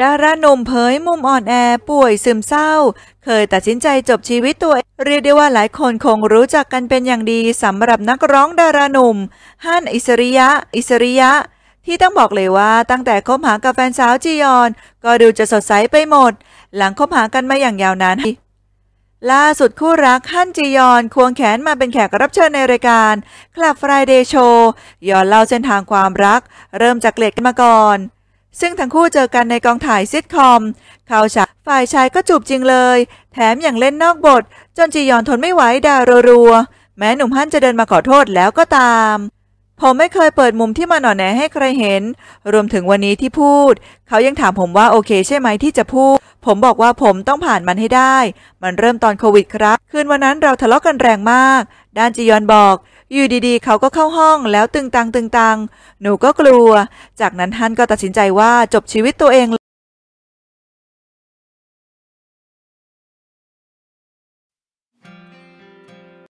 ดาราหนุ่มเผยมุมอ่อนแอป่วยซึมเศร้า เคยตัดสินใจจบชีวิตตัวเองเรียกได้ว่าหลายคนคงรู้จักกันเป็นอย่างดีสำหรับนักร้องดาราหนุ่มฮั่นอิสริยะ อิสริยะ ที่ต้องบอกเลยว่าตั้งแต่คบหากับแฟนสาวจียอน ก็ดูจะสดใสไปหมด หลังคบหากันมาอย่างยาวนานล่าสุดคู่รักฮั่นจียอน ควงแขนมาเป็นแขกรับเชิญในรายการคลับ Friday Show ยอนเล่าเส้นทางความรัก เริ่มจากเกล็ดกันมาก่อนซึ่งทั้งคู่เจอกันในกองถ่ายซิทคอม เขาชาฝ่ายชายก็จูบจริงเลย แถมอย่างเล่นนอกบท จนจียอนทนไม่ไหวด่ารัวๆ แม้หนุ่มฮั่นจะเดินมาขอโทษแล้วก็ตาม ผมไม่เคยเปิดมุมที่มาหน่อแหนให้ใครเห็น รวมถึงวันนี้ที่พูด เขายังถามผมว่าโอเคใช่ไหมที่จะพูด ผมบอกว่าผมต้องผ่านมันให้ได้ มันเริ่มตอนโควิดครับคืนวันนั้นเราทะเลาะกันแรงมาก ด้านจียอนบอกอยู่ดีๆเขาก็เข้าห้องแล้วตึงตังตึงตัง หนูก็กลัว จากนั้นฮันก็ตัดสินใจว่าจบชีวิตตัวเอง